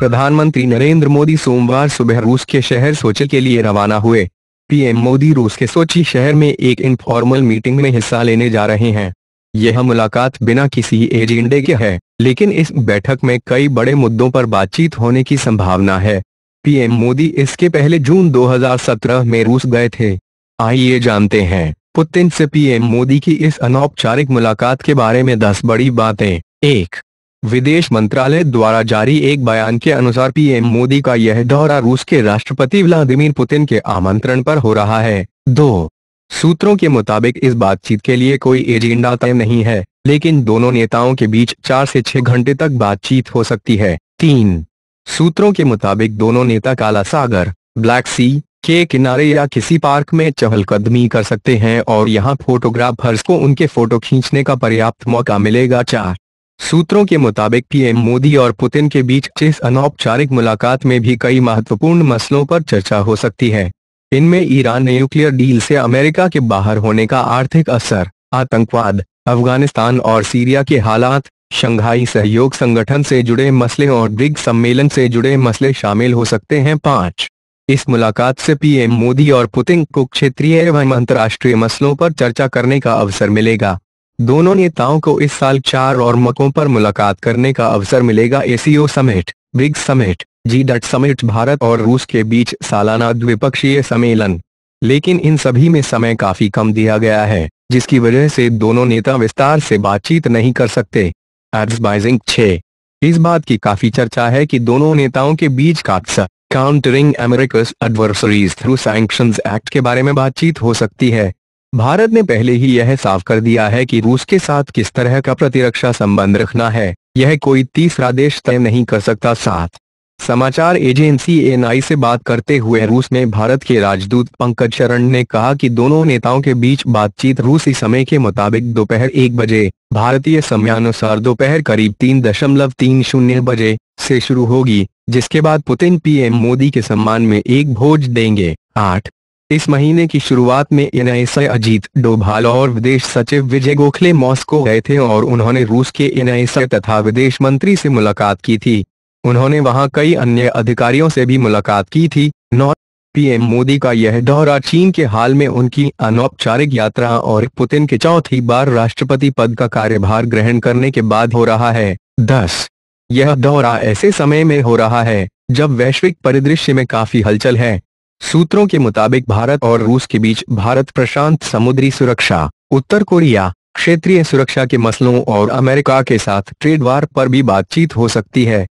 प्रधानमंत्री नरेंद्र मोदी सोमवार सुबह रूस के शहर सोचे के लिए रवाना हुए पीएम मोदी रूस के सोची शहर में एक इनफॉर्मल मीटिंग में हिस्सा लेने जा रहे हैं यह मुलाकात बिना किसी एजेंडे के है लेकिन इस बैठक में कई बड़े मुद्दों पर बातचीत होने की संभावना है पीएम मोदी इसके पहले जून 2017 में रूस गए थे आइए जानते हैं पुतिन से पीएम मोदी की इस अनौपचारिक मुलाकात के बारे में दस बड़ी बातें एक विदेश मंत्रालय द्वारा जारी एक बयान के अनुसार पीएम मोदी का यह दौरा रूस के राष्ट्रपति व्लादिमीर पुतिन के आमंत्रण पर हो रहा है दो सूत्रों के मुताबिक इस बातचीत के लिए कोई एजेंडा तय नहीं है लेकिन दोनों नेताओं के बीच चार से छह घंटे तक बातचीत हो सकती है तीन सूत्रों के मुताबिक दोनों नेता काला सागर ब्लैक सी के किनारे या किसी पार्क में चहलकदमी कर सकते हैं और यहां फोटोग्राफर्स को उनके फोटो खींचने का पर्याप्त मौका मिलेगा चार सूत्रों के मुताबिक पीएम मोदी और पुतिन के बीच इस अनौपचारिक मुलाकात में भी कई महत्वपूर्ण मसलों पर चर्चा हो सकती है इनमें ईरान न्यूक्लियर डील से अमेरिका के बाहर होने का आर्थिक असर आतंकवाद अफगानिस्तान और सीरिया के हालात शंघाई सहयोग संगठन से जुड़े मसले और ब्रिक्स सम्मेलन से जुड़े मसले शामिल हो सकते हैं पाँच इस मुलाकात से पीएम मोदी और पुतिन को क्षेत्रीय एवं अंतर्राष्ट्रीय मसलों पर चर्चा करने का अवसर मिलेगा दोनों नेताओं को इस साल चार और मकों पर मुलाकात करने का अवसर मिलेगा एसीओ समेट ब्रिक्स समेट जी डट समेट भारत और रूस के बीच सालाना द्विपक्षीय सम्मेलन लेकिन इन सभी में समय काफी कम दिया गया है जिसकी वजह से दोनों नेता विस्तार से बातचीत नहीं कर सकते एडवर्टाइजिंग छ इस बात की काफी चर्चा है कि दोनों नेताओं के बीच CAATSA countering America's adversaries through sanctions act के बारे में बातचीत हो सकती है भारत ने पहले ही यह साफ कर दिया है कि रूस के साथ किस तरह का प्रतिरक्षा संबंध रखना है यह कोई तीसरा देश तय नहीं कर सकता साथ समाचार एजेंसी एनआई से बात करते हुए रूस में भारत के राजदूत पंकज शरण ने कहा कि दोनों नेताओं के बीच बातचीत रूसी समय के मुताबिक दोपहर एक बजे भारतीय समयानुसार दोपहर करीब तीन दशमलव तीन शून्य बजे से शुरू होगी जिसके बाद पुतिन पीएम मोदी के सम्मान में एक भोज देंगे आठ इस महीने की शुरुआत में एन अजीत डोभाल और विदेश सचिव विजय गोखले मॉस्को गए थे और उन्होंने रूस के एन तथा विदेश मंत्री से मुलाकात की थी उन्होंने वहां कई अन्य अधिकारियों से भी मुलाकात की थी नौ पीएम मोदी का यह दौरा चीन के हाल में उनकी अनौपचारिक यात्रा और पुतिन के चौथी बार राष्ट्रपति पद का कार्यभार ग्रहण करने के बाद हो रहा है दस यह दौरा ऐसे समय में हो रहा है जब वैश्विक परिदृश्य में काफी हलचल है सूत्रों के मुताबिक भारत और रूस के बीच भारत प्रशांत समुद्री सुरक्षा उत्तर कोरिया क्षेत्रीय सुरक्षा के मसलों और अमेरिका के साथ ट्रेड वार पर भी बातचीत हो सकती है